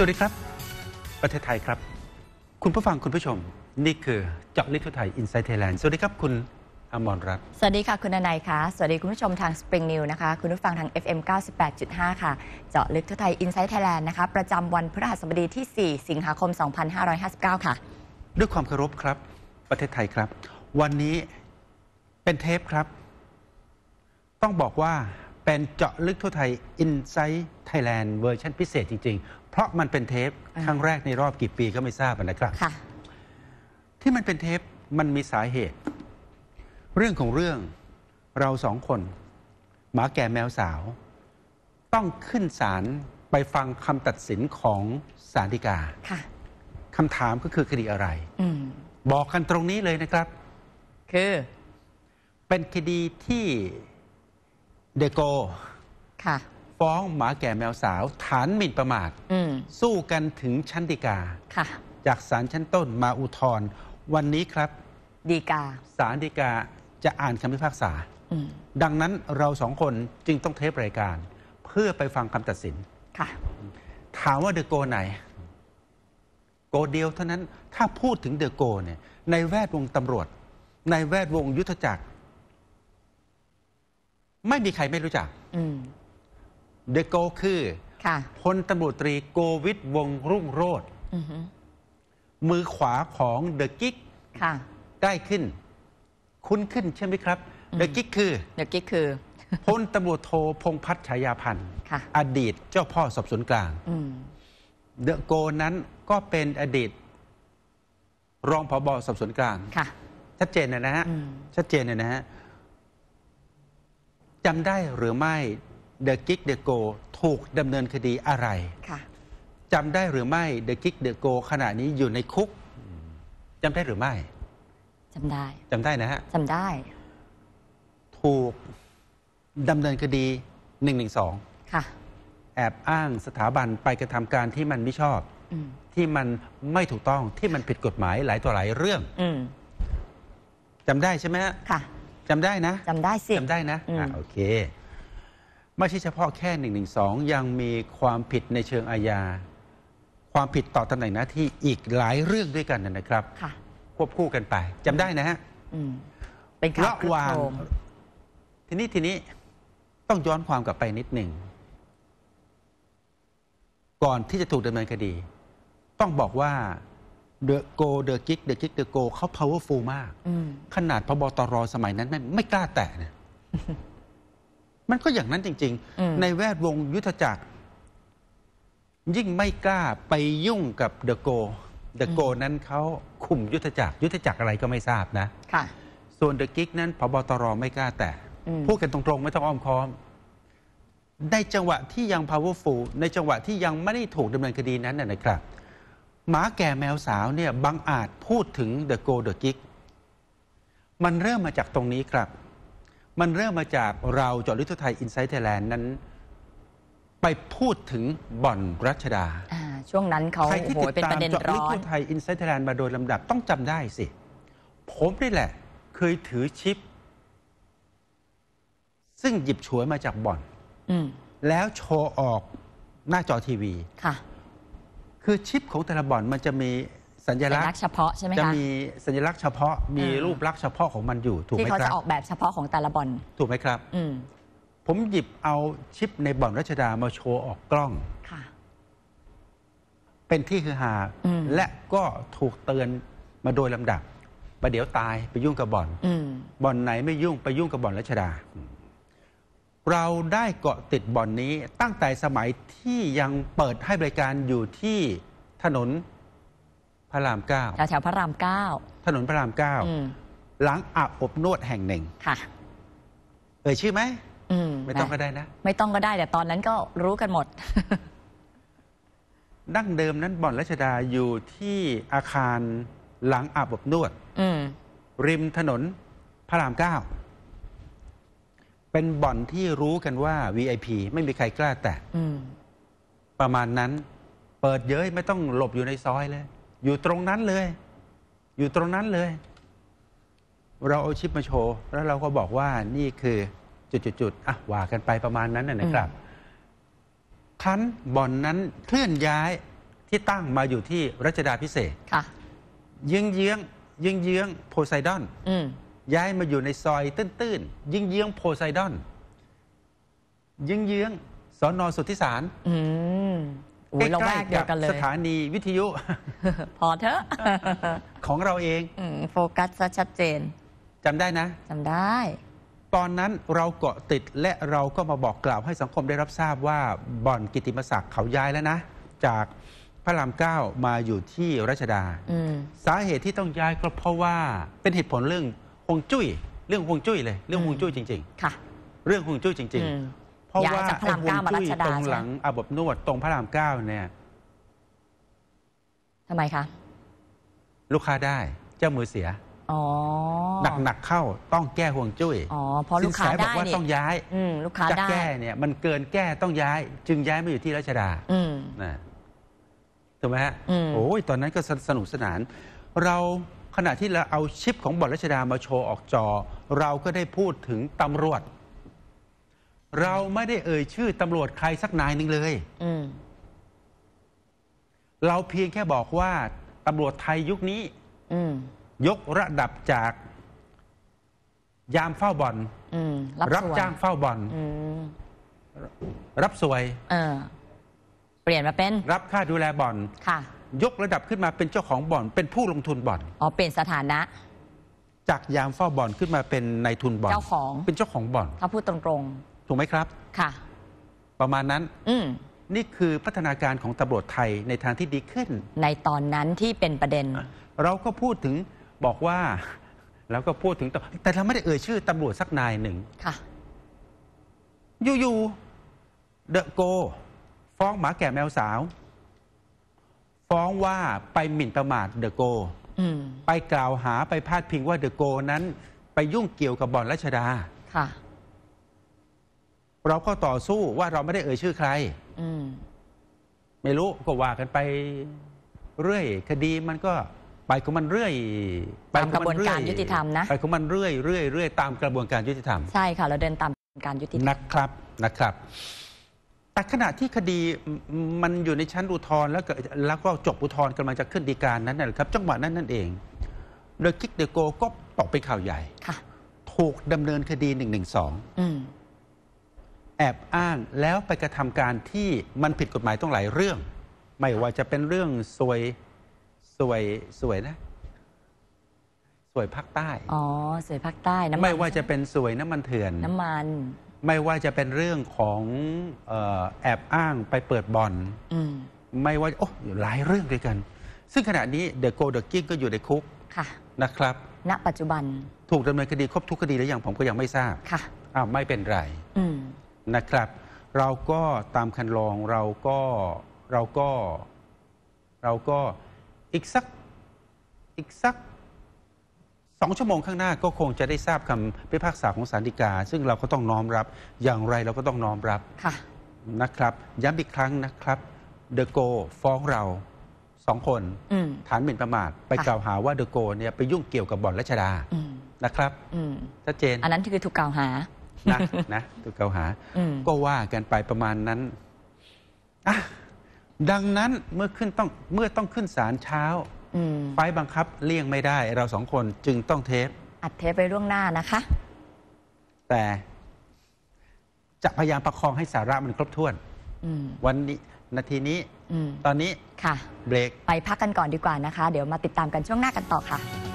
สวัสดีครับ ประเทศไทยครับ คุณผู้ฟังคุณผู้ชม นี่คือเจาะลึกทั่วไทยอินไซต์ไทยแลนด์สวัสดีครับคุณอมรรัตน์สวัสดีค่ะคุณนายค่ะสวัสดีคุณผู้ชมทาง Spring New นะคะคุณผู้ฟังทาง FM 98.5 ค่ะเจาะลึกทั่วไทยอินไซต์ไทยแลนด์นะคะประจำวันพฤหัสบดีที่ 4 สิงหาคม 2559 ค่ะด้วยความเคารพครับ ประเทศไทยครับ วันนี้เป็นเทปครับ ต้องบอกว่าเป็นเจาะลึกทั่วไทยอินไซต์ไทยแลนด์เวอร์ชันพิเศษจริง ๆเพราะมันเป็นเทปครั้งแรกในรอบกี่ปีก็ไม่ทราบนะครับ ที่มันเป็นเทปมันมีสาเหตุ เรื่องของเรื่องเราสองคน หมาแก่แมวสาว ต้องขึ้นศาลไปฟังคำตัดสินของศาลฎีกาคคำถามก็คือคดีอะไรอบอกกันตรงนี้เลยนะครับคือเป็นคดีที่เดโกฟ้องหมาแก่แมวสาว ฐานหมิ่นประมาทสู้กันถึงชั้นฎีกาจากศาลชั้นต้นมาอุทธรณ์วันนี้ครับฎีกาศาลฎีกาจะอ่านคำพิพากษาดังนั้นเราสองคนจึงต้องเทปรายการ เพื่อไปฟังคำตัดสินถามว่าเดอะโกไหน โกเดียวเท่านั้น ถ้าพูดถึงเดอะโกเนี่ย ในแวดวงตำรวจ ในแวดวงยุทธจักร ไม่มีใครไม่รู้จักเดโกคือคพลตำรวจตรีโกวิทวงรุ่งโรธมือขวาของเดอะกิกค่ะได้ขึ้น คุ้นขึ้นใช่ไหมครับ เดอะกิกคือ เดี๋กิ๊กคือพลตำรวจโทพง์พัฒชายาพันธ์อดีตเจ้าพ่อสอบสวนกลางเดอะโกนั้นก็เป็นอดีต รองผบสอบสวนกลางชัดเจนนะนะฮะชัดเจนนะนะฮะจำได้หรือไม่เดอะกิกเดอะโกถูกดำเนินคดีอะไรจำได้หรือไม่เดอะกิกเดอะโกขณะนี้อยู่ในคุกจำได้หรือไม่จำได้จำได้นะฮะจำได้ ถูกดำเนินคดีหนึ่งหนึ่งสองแอบอ้างสถาบันไปกระทำการที่มันไม่ชอบอที่มันไม่ถูกต้องที่มันผิดกฎหมายหลายตัวหลายเรื่องอจำได้ใช่ไหมฮะคะจำได้นะจำได้สิจำได้นะอ่าโอเคไม่ใช่เฉพาะแค่หนึ่่งงงหนึสอยังมีความผิดในเชิงอาญา ความผิดต่อตำแหน่งหน้าที่อีกหลายเรื่องด้วยกันนะครับค่ะควบคู่กันไปจำได้นะฮะเป็นข่าวะคลว่าโคมทีนี้ทีนี้ต้องย้อนความกลับไปนิดหนึ่ง ก่อนที่จะถูกดำเนินคดี ต้องบอกว่าเดอะโกเดอะกิกเดอะกิกเดอะโกเขา powerful มากมขนาดพบตรสมัยนั้นไม่ไม่กล้าแตะนะมันก็อย่างนั้นจริง ๆ ในแวดวงยุทธจักร ยิ่งไม่กล้าไปยุ่งกับเดอะโก เดอะโกนั้นเขาคุมยุทธจักร ยุทธจักรอะไรก็ไม่ทราบนะค่ะส่วนเดอะกิกนั้นพบตรไม่กล้าแต่ พูดกันตรง ๆ ไม่ต้องอ้อมค้อมในจังหวะที่ยัง powerful ในจังหวะที่ยังไม่ได้ถูกดำเนินคดีนั้นนะครับหมาแก่แมวสาวเนี่ยบางอาจพูดถึงเดอะโกเดอะกิกมันเริ่มมาจากตรงนี้ครับมันเริ่มมาจากเราจอรลดิทไทยอินไซต์ไทยแลนด์นั้น ไปพูดถึงบ่อนรัชดาช่วงนั้นเขาใครที่ติดตามดจอรลดิ้ทไทยอินไซต์ไทยแลนด์มาโดยลำดับ ต้องจำได้สิ ผมนี่แหละเคยถือชิป ซึ่งหยิบฉวยมาจากบ่อนอแล้วโชว์ออกหน้าจอทีวีค่ะคือชิปของแต่ละบ่อนมันจะมีสัญลักษณ์เฉพาะใช่ไหมคะจะมีสัญลักษณ์เฉพาะมีรูปลักษณ์เฉพาะของมันอยู่ถูกไหมครับที่เขาจะออกแบบเฉพาะของแต่ละบอลถูกไหมครับผมหยิบเอาชิปในบ่อนรัชดา มาโชว์ออกกล้องเป็นที่คือฮาและก็ถูกเตือนมาโดยลำดับ ประเดี๋ยวตายไปยุ่งกับบ่อนบ่อนไหนไม่ยุ่งไปยุ่งกับบ่อนรัชดา เราได้เกาะติดบ่อนนี้ตั้งแต่สมัยที่ยังเปิดให้บริการอยู่ที่ถนนพระรามเก้าแถวพระรามเก้าถนนพระรามเก้าหลังอาบอบนวดแห่งหนึ่ง ค่ะ เอ่ยชื่อไหมมไม่ต้องก็ได้นะไม่ต้องก็ได้แต่ตอนนั้นก็รู้กันหมดดั้งเดิมนั้นบ่อนรัชดาอยู่ที่อาคารหลังอาบอบนวดริมถนนพระรามเก้าเป็นบ่อนที่รู้กันว่า VIP ไม่มีใครกล้าแตะประมาณนั้น เปิดเยอะไม่ต้องหลบอยู่ในซอยเลยอยู่ตรงนั้นเลย อยู่ตรงนั้นเลย เราเอาชิปมาโชว์ แล้วเราก็บอกว่านี่คือจุดๆๆอ่ะว่ากันไปประมาณนั้นนะครับ คันบ่อนนั้นเคลื่อนย้ายที่ตั้งมาอยู่ที่รัชดาพิเศษค่ะเยื้องเยื้องเยื้องเยื้อง โพไซดอน ย้ายมาอยู่ในซอยตื้นๆเยื้องเยื้องโพไซดอนเยื้องเยื้องสอนอสุทธิสารอเราใก่ล้กๆเดีกัยบวกันเลยสถานีวิทยุ พอเถอะ ของเราเองโฟกัสซะชัดเจนจำได้นะจำได้ ตอนนั้นเราเกาะติดและเราก็มาบอกกล่าวให้สังคมได้รับทราบว่าบ่อนกิติมศักดิ์เขาย้ายแล้วนะจากพระรามเก้ามาอยู่ที่รัชดาสาเหตุที่ต้องย้ายก็เพราะว่าเป็นเหตุผลเรื่องฮวงจุ้ย เรื่องฮวงจุ้ยเลย เรื่องฮวงจุ้ยจริง ๆค่ะ เรื่องฮวงจุ้ยจริง ๆพราะยาว่าจอ้พระรามเก้ามาัชดาตรงหลังอาบอบนวดตรงพระรามเก้าเนี่ยทำไมคะ ลูกค้าได้ เจ้ามือเสีย อ๋หนักๆเข้า ต้องแก้ห่วงจุ้ยอ๋เพราะลูกค้าสินบอได้กว่าเนี่ยต้องย้ายลูกค้าจะได้แก้เนี่ย มันเกินแก้ต้องย้าย จึงย้ายมาอยู่ที่รัชดานะถูกไหมฮะ โอ้ย ตอนนั้นก็สนุกสนาน เราขณะที่เราเอาชิปของบ่อลรัชดามาโชว์ออกจอ เราก็ได้พูดถึงตำรวจเราไม่ได้เอ่ยชื่อ ตำรวจใครสักนายหนึ่งเลย เราเพียงแค่บอกว่า ตำรวจไทยยุคนี้ยกระดับจาก ยามเฝ้าบ่อนรับจ้างเฝ้าบ่อนรับสวยเปลี่ยนมาเป็น รับค่าดูแลบ่อนยกระดับขึ้นมาเป็นเจ้าของบ่อน เป็นผู้ลงทุนบ่อนอ๋อเปลี่ยนสถานะ จากยามเฝ้าบ่อนขึ้นมาเป็นนายทุนบ่อนเจ้าของ เป็นเจ้าของบ่อนถ้าพูดตรงๆถูกไหมครับ ค่ะ ประมาณนั้น อืนี่คือพัฒนาการของตำรวจไทยในทางที่ดีขึ้น ในตอนนั้นที่เป็นประเด็น เราก็พูดถึงบอกว่าเราก็พูดถึง แต่เราไม่ได้เอ่ยชื่อตำรวจสักนายหนึ่ง ค่ะ อยู่ๆเดอะโก ฟ้องหมาแก่แมวสาว ฟ้องว่าไปหมิ่นประมาทเดอะโกไปกล่าวหาไปพาดพิงว่า เดอะโกนั้น ไปยุ่งเกี่ยวกับบ่อนรัชดา ค่ะเราก็ต่อสู้ว่าเราไม่ได้เอ่ยชื่อใครไม่รู้ก็ว่ากันไปเรื่อยคดีมันก็ ไปของมันเรื่อย ไปตามกระบวนการยุติธรรมนะไปของมันเรื่อยเรื่อยเรื่อยตามกระบวนการยุติธรรมใช่ค่ะเราเดินตามกระบวนการยุติธรรมนะครับนะครับ แต่ขณะที่คดีมันอยู่ในชั้นอุทธรณ์แล้วก็แล้วก็จบอุทธรณ์กำลังจะขึ้นดีการนั้นนะครับจังหวะนั้นนั่นเอง โดยคิกเดโกก็ตกไปข่าวใหญ่ถูกดำเนินคดีหนึ่งหนึ่งสองแอบอ้างแล้วไปกระทำการที่มันผิดกฎหมายต้องหลายเรื่อง ไม่ว่าจะเป็นเรื่องสวยสวยสวยนะ สวยภาคใต้ อ๋อสวยภาคใต้น้ำมันไม่ว่าจะเป็นสวยน้ำมันเถื่อนน้ำมัน ไม่ว่าจะเป็นเรื่องของออแอบอ้างไปเปิดบ่อนอมไม่ว่าโอ้หลายเรื่องด้วยกัน ซึ่งขณะนี้เดอะโกเดอะกิ้งก็อยู่ในคุก ค่ะ นะครับ ณ ปัจจุบัน ถูกดำเนินคดีครบทุกคดีหรือยังผมก็ยังไม่ทราบค่ะอ้าวไม่เป็นไรอืมนะครับ เราก็ตามคันลองเราก็เราก็เราก็อีกสักอีกสักสองชั่วโมงข้างหน้าก็คงจะได้ทราบคำพิพากษาของศาลฎีกาซึ่งเราก็ต้องน้อมรับอย่างไรเราก็ต้องน้อมรับ ค่ะ นะครับ ย้ำอีกครั้งนะครับ เดอะโกฟ้องเราสองคนฐานหมิ่นประมาทไปกล่าวหาว่าเดอะโก เนี่ยไปยุ่งเกี่ยวกับบ่อนรัชดานะครับชัดเจน อันนั้นคือถูกกล่าวหานะ นะตัวเก่าหาก็ว่ากันไปประมาณนั้นอ่ะดังนั้นเมื่อขึ้นต้องเมื่อต้องขึ้นศาลเช้าไฟบังคับ เลี่ยงไม่ได้ เราสองคนจึงต้องเทป อัดเทปไปล่วงหน้านะคะ แต่ จะพยายามประคองให้สาระมันครบถ้วนวันนี้นาทีนี้ตอนนี้ค่ะ เบรกไปพักกันก่อนดีกว่านะคะ เดี๋ยวมาติดตามกันช่วงหน้ากันต่อค่ะ